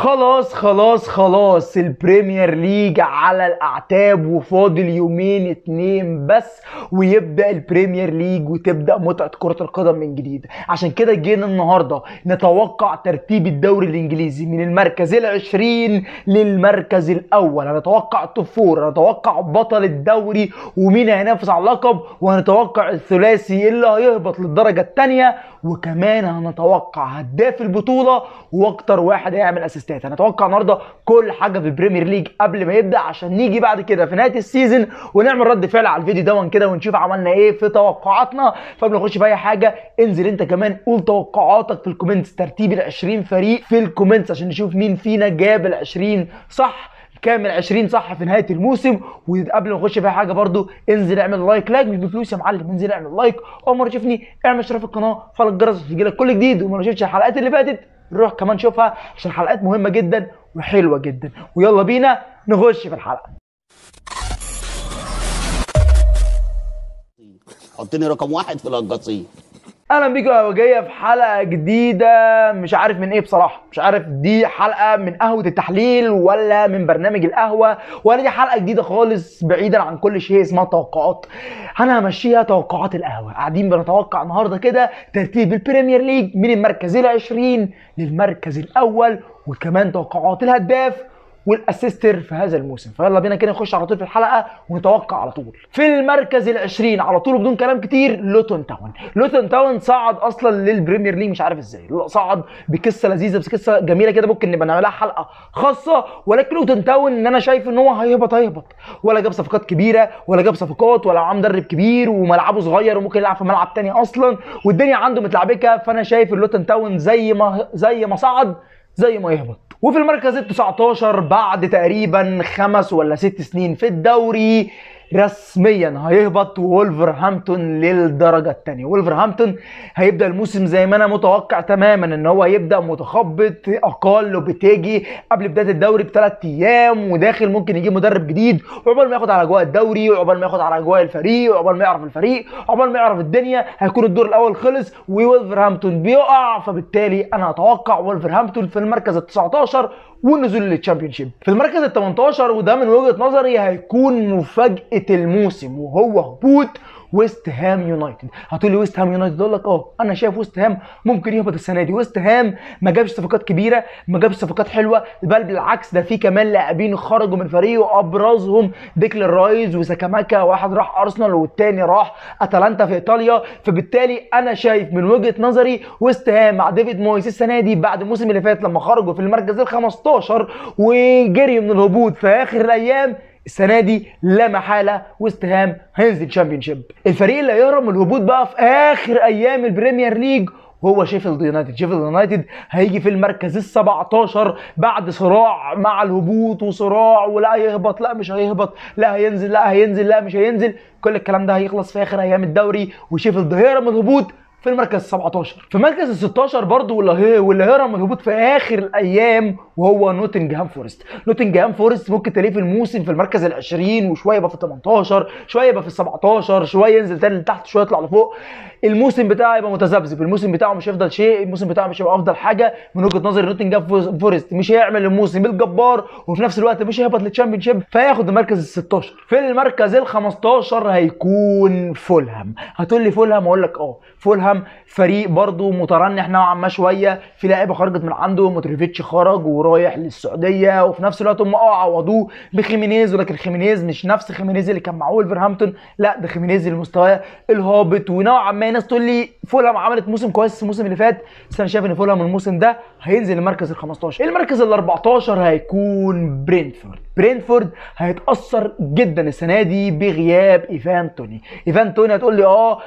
خلاص خلاص خلاص البريمير ليج على الاعتاب وفاضل يومين اتنين بس ويبدا البريمير ليج وتبدا متعه كره القدم من جديد عشان كده جينا النهارده نتوقع ترتيب الدوري الانجليزي من المركز العشرين للمركز الاول هنتوقع التوب فور هنتوقع بطل الدوري ومين هينافس على اللقب وهنتوقع الثلاثي اللي هيهبط للدرجه الثانيه وكمان هنتوقع هداف البطوله واكتر واحد هيعمل اسيست اسيستات انا اتوقع النهارده كل حاجه في البريمير ليج قبل ما يبدا عشان نيجي بعد كده في نهايه السيزون ونعمل رد فعل على الفيديو دون كده ونشوف عملنا ايه في توقعاتنا فقبل ما نخش في اي حاجه انزل انت كمان قول توقعاتك في الكومنتس ترتيب ال 20 فريق في الكومنتس عشان نشوف مين فينا جاب ال 20 صح كامل 20 صح في نهايه الموسم وقبل ما نخش في حاجه برضو انزل اعمل لايك لايك مش بفلوس يا معلم انزل اعمل لايك اول مره تشوفني اعمل اشتراك في القناه فعل الجرس يجيلك كل جديد وما شفتش الحلقات اللي فاتت نروح كمان نشوفها عشان حلقات مهمه جدا وحلوه جدا ويلا بينا نخش في الحلقه حطني رقم واحد في القصيم اهلا بيكم يا وجاية في حلقه جديده مش عارف من ايه بصراحه مش عارف دي حلقه من قهوه التحليل ولا من برنامج القهوه ولا دي حلقه جديده خالص بعيدا عن كل شيء اسمها توقعات انا همشيها توقعات القهوه قاعدين بنتوقع النهارده كده ترتيب البريمير ليج من المركز العشرين 20 للمركز الاول وكمان توقعات الهداف والاسيستر في هذا الموسم فيلا بينا كده نخش على طول في الحلقه ونتوقع على طول في المركز ال20 على طول بدون كلام كتير لوتون تاون لوتون تاون صعد اصلا للبريمير ليج مش عارف ازاي صعد بقصه لذيذه بس قصه جميله كده ممكن نبقى نعملها حلقه خاصه ولكن لوتون تاون ان انا شايف ان هو هيهبط هيهبط ولا جاب صفقات كبيره ولا جاب صفقات ولا معاه مدرب كبير وملعبه صغير وممكن يلعب في ملعب تاني اصلا والدنيا عنده متلعبكه فانا شايف اللوتن تاون زي ما زي ما صعد زي ما يهبط وفي المركز ال 19 بعد تقريبا خمس ولا ست سنين في الدوري رسميا هيهبط وولفرهامبتون للدرجه الثانيه وولفرهامبتون هيبدا الموسم زي ما انا متوقع تماما ان هو هيبدا متخبط اقل وبتيجي قبل بدايه الدوري بثلاث ايام وداخل ممكن يجيب مدرب جديد وعقبال ما ياخد على اجواء الدوري وعقبال ما ياخد على اجواء الفريق وعقبال ما يعرف الفريق وعقبال ما يعرف الدنيا هيكون الدور الاول خلص وولفرهامبتون بيقع فبالتالي انا اتوقع وولفرهامبتون في المركز ال 19 والنزول للتشامبيونشيب في المركز ال 18 وده من وجهه نظري هيكون مفاجاه بدايه الموسم وهو هبوط ويست هام يونايتد هتقول لي ويست هام يونايتد اقول لك اه انا شايف ويست هام ممكن يهبط السنه دي ويست هام ما جابش صفقات كبيره ما جابش صفقات حلوه بل بالعكس ده في كمان لاعبين خرجوا من فريقه وابرزهم ديكل رايز وساكاماكا واحد راح ارسنال والتاني راح اتلانتا في ايطاليا فبالتالي انا شايف من وجهه نظري ويست هام مع ديفيد مويس السنه دي بعد الموسم اللي فات لما خرجوا في المركز ال 15 وجريوا من الهبوط في اخر الايام السنه دي لا محاله ويست هام هينزل تشامبيونشيب الفريق اللي هيهرب من الهبوط بقى في اخر ايام البريمير ليج هو شيفيلد يونايتد شيفيلد يونايتد هيجي في المركز ال 17 بعد صراع مع الهبوط وصراع ولا هيهبط لا مش هيهبط لا هينزل لا هينزل لا مش هينزل كل الكلام ده هيخلص في اخر ايام الدوري وشيفيلد هيهرب من الهبوط في المركز 17 في مركز ال 16 برضه واللي هيهرب من الهبوط في اخر الايام وهو نوتنجهام فورست نوتنجهام فورست ممكن تلاقيه في الموسم في المركز ال 20 وشويه يبقى في 18 شويه يبقى في 17 شويه ينزل تاني لتحت شويه يطلع لفوق الموسم بتاعه يبقى متذبذب الموسم بتاعه مش هيفضل شيء الموسم بتاعه مش هيبقى افضل حاجه من وجهه نظر نوتنجهام فورست مش هيعمل الموسم الجبار وفي نفس الوقت مش هيهبط للتشامبيونشيب فياخد المركز ال 16 في المركز ال 15 هيكون فولهام هتقول لي فولهام اقول لك اه فولهام فريق برضه مترنح نوعا ما شويه في لعيبه خرجت من عنده موتريفيتش خرج و ورايح للسعوديه وفي نفس الوقت هم اه عوضوه بخيمينيز ولكن خيمينيز مش نفس خيمينيز اللي كان معاه ولفرهامبتون لا ده خيمينيز اللي مستواه الهابط ونوعا ما ناس تقول لي فولهام عملت موسم كويس الموسم اللي فات بس انا شايف ان فولهام الموسم ده هينزل المركز ال 15 المركز ال 14 هيكون برينتفورد برينفورد هيتاثر جدا السنه دي بغياب ايفان توني ايفان توني هتقول لي اه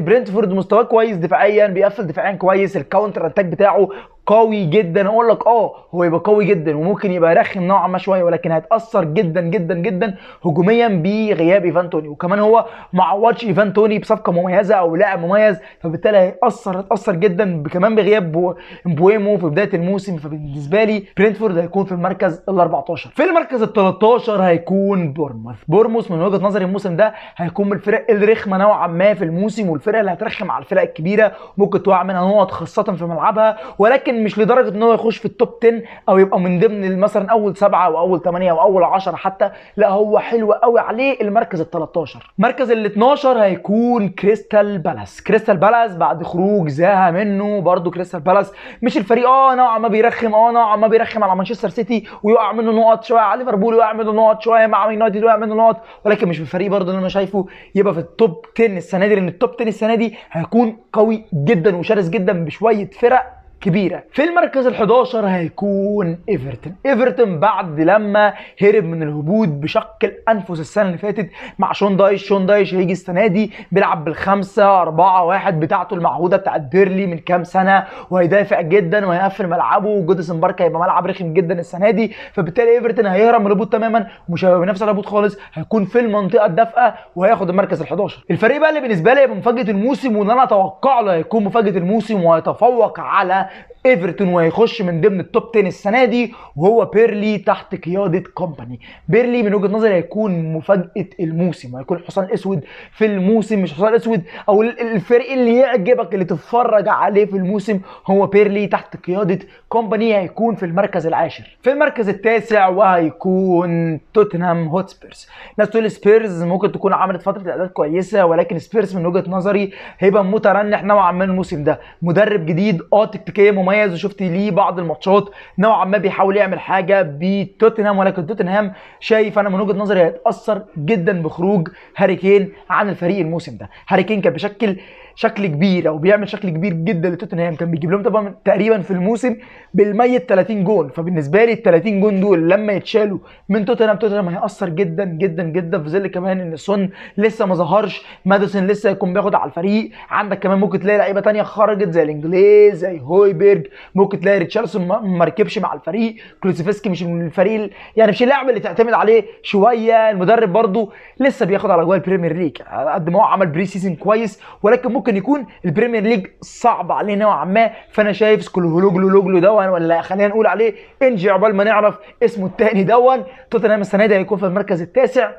برينفورد مستواه كويس دفاعيا بيقفل دفاعيا كويس الكاونتر اتاك بتاعه قوي جدا اقول لك اه هو يبقى قوي جدا وممكن يبقى رخم نوعا ما شويه ولكن هيتاثر جدا جدا جدا هجوميا بغياب ايفان توني وكمان هو ما عوضش ايفان توني بصفقه مميزه او لاعب مميز فبالتالي هيتاثر هيتاثر جدا كمان بغياب بويمو في بدايه الموسم فبالنسبه لي برينتفورد هيكون في المركز ال 14 في المركز ال 13 هيكون بورموث بورموث من وجهه نظري الموسم ده هيكون من الفرق الرخمه نوعا ما في الموسم والفرق اللي هترخم على الفرق الكبيره ممكن توقع منها نقط خاصه في ملعبها ولكن مش لدرجه ان هو يخش في التوب 10 او يبقى من ضمن مثلا اول سبعه او اول ثمانيه او اول 10 حتى لا هو حلو قوي عليه المركز ال 13 مركز ال 12 هيكون كريستال بالاس كريستال بالاس بعد خروج زاها منه برده كريستال بالاس مش الفريق اه نوعا ما بيرخم اه نوعا ما بيرخم على مانشستر سيتي ويقع منه نقط شويه شويه على ليفربول واعمل نقط شويه مع يونايتد واعمل نقط ولكن مش بالفريق برضه اللي انا شايفه يبقى في التوب 10 السنه دي لان التوب 10 السنه دي هيكون قوي جدا وشرس جدا بشويه فرق كبيرة في المركز ال11 هيكون ايفرتون ايفرتون بعد لما هرب من الهبوط بشق الانفس السنة اللي فاتت مع شون دايش شون دايش هيجي السنة دي بيلعب بالخمسة أربعة واحد بتاعته المعهودة بتاعت ديرلي من كام سنة وهيدافع جدا وهيقفل ملعبه وجودسون بارك هيبقى ملعب رخم جدا السنة دي فبالتالي ايفرتون هيهرب من الهبوط تماما ومش هيبقى بنفس الهبوط خالص هيكون في المنطقة الدافئة وهياخد المركز ال11 الفريق بقى اللي بالنسبة لي هيبقى مفاجأة الموسم واللي انا اتوقع له هيكون مفاجأة الموسم وهيتفوق على ايفرتون وهيخش من ضمن التوب 10 السنه دي وهو بيرلي تحت قياده كومباني بيرلي من وجهه نظري هيكون مفاجاه الموسم هيكون حصان اسود في الموسم مش حصان اسود او الفريق اللي يعجبك اللي تتفرج عليه في الموسم هو بيرلي تحت قياده كومباني هيكون في المركز العاشر في المركز التاسع وهيكون توتنهام هوتسبيرز ناس تقول سبيرز ممكن تكون عملت فتره اعداد كويسه ولكن سبيرز من وجهه نظري هيبقى مترنح نوعا ما الموسم ده مدرب جديد اه تركيه مميز وشفت ليه بعض الماتشات نوعا ما بيحاول يعمل حاجه بتوتنهام ولكن توتنهام شايف انا من وجهه نظري هيتاثر جدا بخروج هاري كين عن الفريق الموسم ده هاري كين كان بيشكل شكل كبير او بيعمل شكل كبير جدا لتوتنهام كان بيجيب لهم طبعا تقريبا في الموسم بالميت 30 جون فبالنسبه لي ال 30 جون دول لما يتشالوا من توتنهام توتنهام هيأثر جدا جدا جدا في ظل كمان ان سون لسه ما ظهرش ماديسون لسه هيكون بياخد على الفريق عندك كمان ممكن تلاقي لعيبه ثانيه خرجت زي الانجليز زي هويبرج ممكن تلاقي ريتشاردسون ما ركبش مع الفريق كلوسيفسكي مش من الفريق يعني مش اللاعب اللي تعتمد عليه شويه المدرب برده لسه بياخد على اجواء البريمير ليج قد ما هو عمل بري سيزون كويس ولكن ممكن ممكن يكون البريمير ليج صعب عليه نوعا ما فانا شايف سكولهولوجلو لوجلو دون ولا خلينا نقول عليه انجي عقبال ما نعرف اسمه الثاني دون توتنهام السنه دي هيكون في المركز التاسع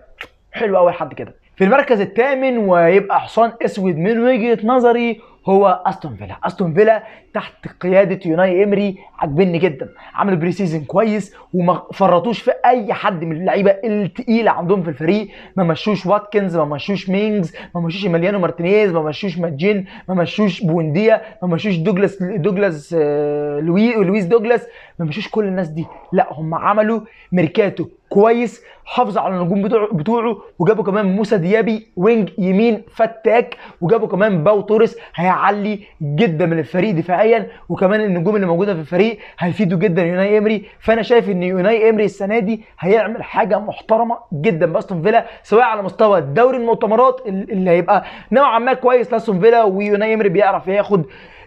حلو قوي حد كده في المركز الثامن ويبقى حصان اسود من وجهه نظري هو استون فيلا استون فيلا تحت قياده يوناي امري عاجبني جدا عمل بري سيزون كويس وما فرطوش في اي حد من اللعيبه الثقيله عندهم في الفريق ما مشوش واتكنز ما مشوش مينجز ما مشوش مليانو مارتينيز ما مشوش ماجين ما مشوش بونديا ما مشوش دوجلاس دوجلاس آه، لوي لويس دوجلاس ما مشوش كل الناس دي لا هم عملوا ميركاتو كويس حافظوا على النجوم بتوعه وجابوا كمان موسى ديابي وينج يمين فتاك وجابوا كمان باو توريس هي هيعلي جدا من الفريق دفاعيا وكمان النجوم اللي موجوده في الفريق هيفيدوا جدا يوناي امري فانا شايف ان يوناي امري السنه دي هيعمل حاجه محترمه جدا باستون فيلا سواء على مستوى دوري المؤتمرات اللي هيبقى نوعا ما كويس لاستون فيلا ويوناي امري بيعرف ياخد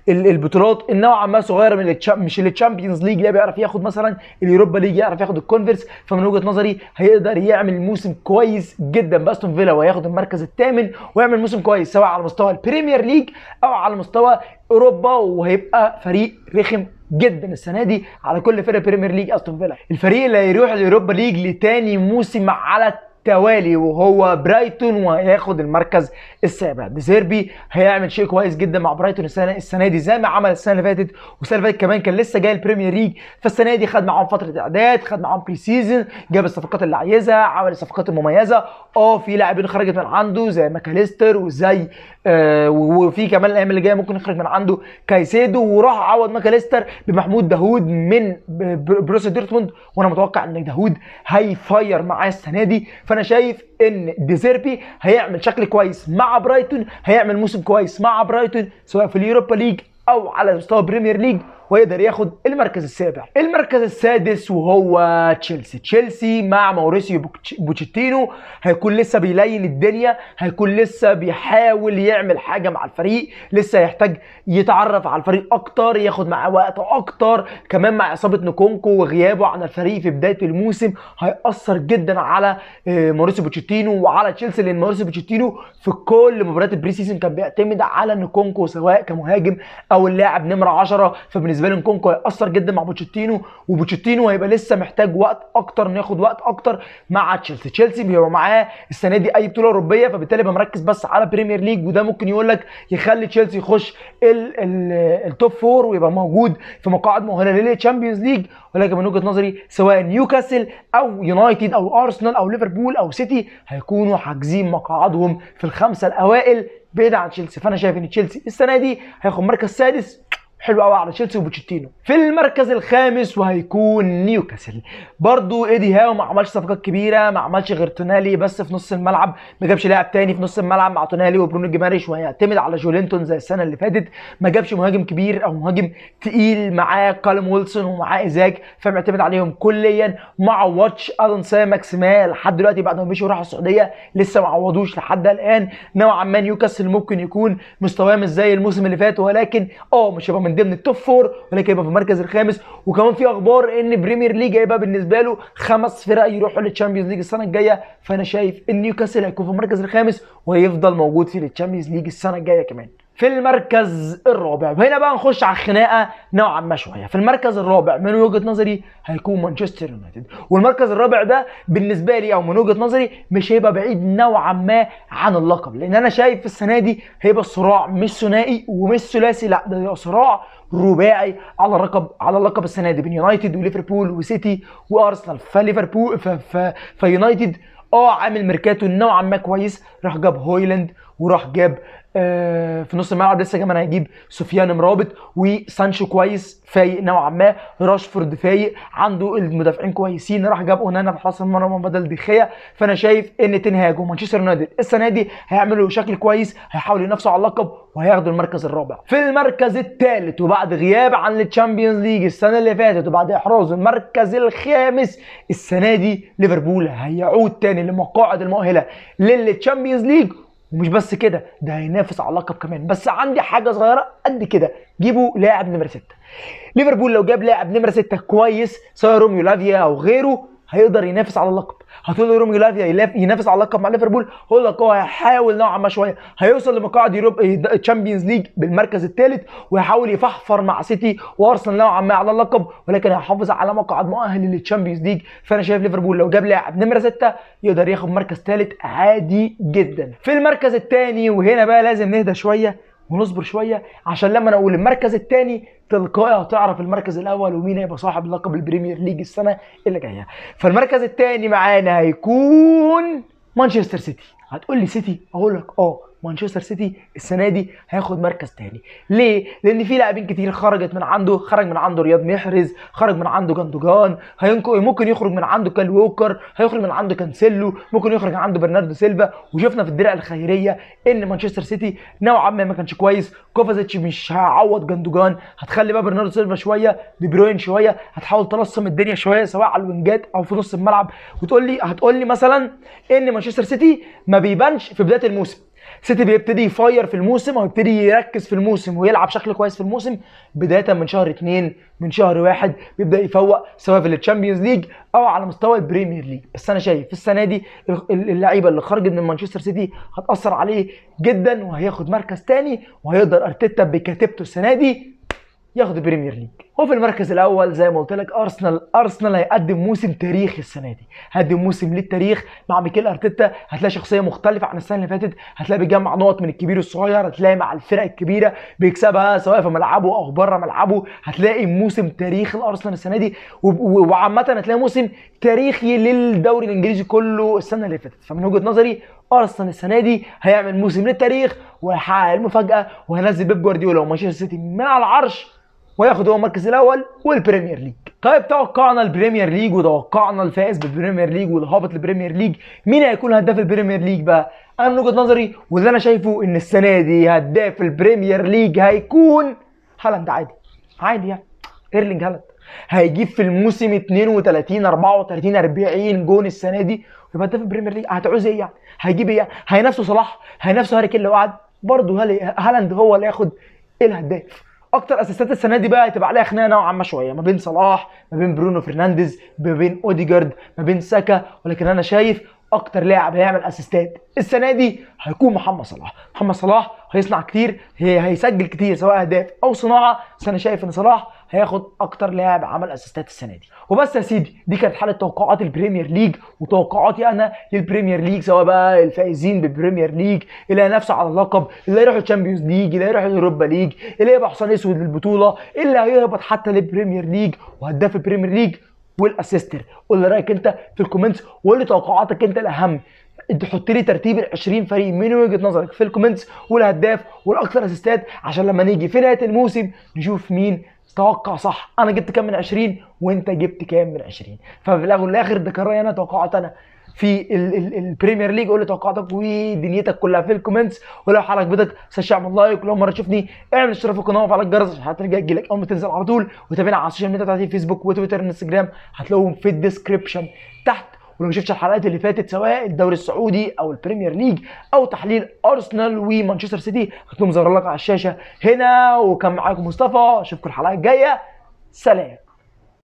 البطولات النوعا ما صغيره من مش التشامبيونز ليج لا بيعرف ياخد مثلا اليوروبا ليج يعرف ياخد الكونفرس فمن وجهه نظري هيقدر يعمل موسم كويس جدا باستون فيلا وهياخد المركز الثامن ويعمل موسم كويس سواء على مستوى البريمير ليج او على مستوى اوروبا وهيبقى فريق رخم جدا السنه دي على كل فرق بريمير ليج استون فيلا الفريق اللي هيروح اليوروبا ليج لتاني موسم على توالي وهو برايتون وهياخد المركز السابع ديزيربي هيعمل شيء كويس جدا مع برايتون السنه السنه دي زي ما عمل السنه اللي فاتت والسنه اللي فاتت كمان كان لسه جاي البريمير ليج فالسنه دي خد معاهم فتره اعداد خد معاهم بري سيزون جاب الصفقات اللي عايزها عمل الصفقات المميزه اه في لاعبين خرجت من عنده زي ماكاليستر وزي آه وفي كمان الايام اللي جايه ممكن يخرج من عنده كايسيدو وراح عوض ماكاليستر بمحمود داوود من بروسيا دورتموند وانا متوقع ان داوود هيفاير معاه السنه دي ف فانا شايف ان ديزيربي هيعمل شكل كويس مع برايتون هيعمل موسم كويس مع برايتون سواء في اليوروبا ليج او على مستوى بريمير ليج ويقدر ياخد المركز السابع المركز السادس وهو تشيلسي تشيلسي مع ماوريسيو بوتشيتينو هيكون لسه بيلين الدنيا هيكون لسه بيحاول يعمل حاجه مع الفريق لسه يحتاج يتعرف على الفريق اكتر ياخد معاه وقت اكتر كمان مع اصابه نكونكو وغيابه عن الفريق في بدايه الموسم هيأثر جدا على آه، ماوريسيو بوتشيتينو وعلى تشيلسي لان ماوريسيو بوتشيتينو في كل مباريات البري سيزون كان بيعتمد على نكونكو سواء كمهاجم او اللاعب نمره 10 فبالنسبه بالنسبه لي كونكو هيأثر جدا مع بوتشيتينو وبوتشيتينو هيبقى لسه محتاج وقت اكتر انه ياخد وقت اكتر مع تشيلسي تشيلسي بيبقى معاه السنه دي اي بطوله اوروبيه فبالتالي بقى مركز بس على بريمير ليج وده ممكن يقول لك يخلي تشيلسي يخش التوب فور ويبقى موجود في مقاعد مؤهله للتشامبيونز ليج ولكن من وجهه نظري سواء نيوكاسل او يونايتد او ارسنال او ليفربول او سيتي هيكونوا حاجزين مقاعدهم في الخمسه الاوائل بعيد عن تشيلسي فانا شايف ان تشيلسي السنه دي هياخد مركز سادس حلو قوي على تشيلسي وبوتشيتينو في المركز الخامس وهيكون نيوكاسل برضو ايدي هاو ما عملش صفقات كبيره ما عملش غير تونالي بس في نص الملعب ما جابش لاعب تاني في نص الملعب مع تونالي وبرونو جيماريش وهيعتمد على جولينتون زي السنه اللي فاتت ما جابش مهاجم كبير او مهاجم تقيل معاه كالم ويلسون ومعاه ايزاك فمعتمد عليهم كليا ما عوضش الونسا ماكسيمال لحد دلوقتي بعد ما مشوا راحوا السعوديه لسه ما عوضوش لحد الان نوعا ما نيوكاسل ممكن يكون مستواه مش زي الموسم اللي فات ولكن اه مش هيبقى من ضمن التوب فور ولكن هيبقى في المركز الخامس وكمان في اخبار ان بريمير ليج هيبقى بالنسبه له خمس فرق يروحوا للتشامبيونز ليج السنه الجايه فانا شايف ان نيوكاسل هيكون في المركز الخامس وهيفضل موجود في التشامبيونز ليج السنه الجايه كمان في المركز الرابع وهنا بقى نخش على الخناقه نوعا ما شويه في المركز الرابع من وجهه نظري هيكون مانشستر يونايتد والمركز الرابع ده بالنسبه لي او من وجهه نظري مش هيبقى بعيد نوعا ما عن اللقب لان انا شايف في السنه دي هيبقى الصراع مش ثنائي ومش ثلاثي لا ده هيبقى صراع رباعي على اللقب على اللقب السنه دي بين يونايتد وليفربول وسيتي وارسنال فليفربول فيونايتد اه عامل ميركاتو نوعا ما كويس راح جاب هويلاند وراح جاب آه، في نص الملعب لسه كمان هيجيب سفيان مرابط وسانشو كويس فايق نوعا ما راشفورد فايق عنده المدافعين كويسين راح جاب اونانا في حراسه المرمى بدل دخيا فانا شايف ان تنهاج ومانشستر يونايتد السنه دي هيعملوا شكل كويس هيحاولوا ينافسوا على اللقب وهياخدوا المركز الرابع في المركز الثالث وبعد غياب عن الشامبيونز ليج السنه اللي فاتت وبعد احراز المركز الخامس السنه دي ليفربول هيعود تاني لمقاعد المؤهله للتشامبيونز ليج ومش بس كده ده هينافس على اللقب كمان بس عندي حاجه صغيره قد كده جيبوا لاعب نمره 6 ليفربول لو جاب لاعب نمره 6 كويس سواء روميو لافيا او غيره هيقدر ينافس على اللقب هتقول له رومي لافيا ينافس على اللقب مع ليفربول هو لك هو هيحاول نوعا ما شويه هيوصل لمقاعد يوروب تشامبيونز ليج بالمركز الثالث ويحاول يفحفر مع سيتي وارسنال نوعا ما على اللقب ولكن هيحافظ على مقعد مؤهل للتشامبيونز ليج فانا شايف ليفربول لو جاب لاعب نمره سته يقدر ياخد مركز ثالث عادي جدا في المركز الثاني وهنا بقى لازم نهدى شويه ونصبر شويه عشان لما انا اقول المركز الثاني تلقائي هتعرف المركز الاول ومين هيبقى صاحب لقب البريمير ليج السنه اللي جايه فالمركز الثاني معانا هيكون مانشستر سيتي هتقول لي سيتي اقول لك اه مانشستر سيتي السنه دي هياخد مركز تاني ليه لان في لاعبين كتير خرجت من عنده خرج من عنده رياض محرز خرج من عنده جندوجان ممكن يخرج من عنده كال ووكر هيخرج من عنده كانسيلو ممكن يخرج من عنده برناردو سيلفا وشفنا في الدرع الخيريه ان مانشستر سيتي نوعا ما ما كانش كويس كوفازيتش مش هيعوض جاندوجان هتخلي بقى برناردو سيلفا شويه دي بروين شويه هتحاول تلصم الدنيا شويه سواء على الوينجات او في نص الملعب وتقول لي هتقول لي مثلا ان مانشستر سيتي ما بيبانش في بدايه الموسم سيتي بيبتدي يفاير في الموسم او يبتدي يركز في الموسم ويلعب شكل كويس في الموسم بدايه من شهر 2 من شهر 1 بيبدا يفوق سواء في التشامبيونز ليج او على مستوى البريمير ليج بس انا شايف السنه دي اللعيبه اللي خرجت من مانشستر سيتي هتاثر عليه جدا وهياخد مركز تاني وهيقدر ارتيتا بكتابته السنه دي ياخد بريمير ليج هو في المركز الاول زي ما قلت لك ارسنال ارسنال هيقدم موسم تاريخي السنه دي هيقدم موسم للتاريخ مع ميكيل ارتيتا هتلاقي شخصيه مختلفه عن السنه اللي فاتت هتلاقي بيجمع نقط من الكبير والصغير هتلاقي مع الفرق الكبيره بيكسبها سواء في ملعبه او بره ملعبه هتلاقي موسم تاريخ لارسنال السنه دي وعامه هتلاقي موسم تاريخي للدوري الانجليزي كله السنه اللي فاتت فمن وجهه نظري ارسنال السنه دي هيعمل موسم للتاريخ وهيحقق المفاجاه وهينزل بيب جوارديولا ومانشستر سيتي من على العرش وياخد هو المركز الاول والبريمير ليج طيب توقعنا البريمير ليج وتوقعنا الفائز بالبريمير ليج والهابط البريمير ليج مين هيكون هداف البريمير ليج بقى انا من وجهه نظري واللي انا شايفه ان السنه دي هداف البريمير ليج هيكون هالاند عادي عادي يعني ايرلينج هالاند هيجيب في الموسم 32 34 40 جون السنه دي ويبقى هداف البريمير ليج هتعوز ايه يعني؟ هيجيب ايه يعني؟ هينافسه صلاح هينافسه هاري كين لو قعد برضه هالاند هو اللي هياخد الهداف اكتر اسيستات السنه دي بقى هتبقى عليها خناقه نوعا ما شويه ما بين صلاح ما بين برونو فرنانديز ما بين اوديجارد ما بين ساكا ولكن انا شايف اكتر لاعب هيعمل اسيستات السنه دي هيكون محمد صلاح محمد صلاح هيصنع كتير هيسجل كتير سواء اهداف او صناعه بس انا شايف ان صلاح هياخد اكتر لاعب عمل اسيستات السنه دي وبس يا سيدي دي كانت حاله توقعات البريمير ليج وتوقعاتي انا للبريمير ليج سواء بقى الفائزين بالبريمير ليج اللي هينافسوا على اللقب اللي هيروحوا الشامبيونز ليج اللي هيروحوا اليوروبا ليج اللي هيبقى حصان اسود للبطوله اللي هيهبط حتى للبريمير ليج وهداف البريمير ليج والاسيستر قول لي رايك انت في الكومنتس وقول لي توقعاتك انت الاهم انت حط لي ترتيب ال 20 فريق من وجهه نظرك في الكومنتس والهداف والاكثر اسيستات عشان لما نيجي في نهايه الموسم نشوف مين توقع صح انا جبت كام من 20 وانت جبت كام من 20 ففي الاول والاخر ده كان رايي انا توقعت انا في البريمير ليج قول لي توقعاتك ودنيتك كلها في الكومنتس ولو حالك بدك سش اعمل لايك ولو مره تشوفني اعمل اشتراك في القناه وفعل الجرس عشان هترجع تجيلك اول ما تنزل على طول وتابعنا على السوشيال ميديا بتاعتي فيسبوك وتويتر وانستجرام هتلاقوهم في الديسكربشن تحت ولو ما شفتش الحلقات اللي فاتت سواء الدوري السعودي او البريمير ليج او تحليل ارسنال ومانشستر سيتي هتلاقيهم ظهر لك على الشاشه هنا وكان معاكم مصطفى اشوفكم الحلقه الجايه سلام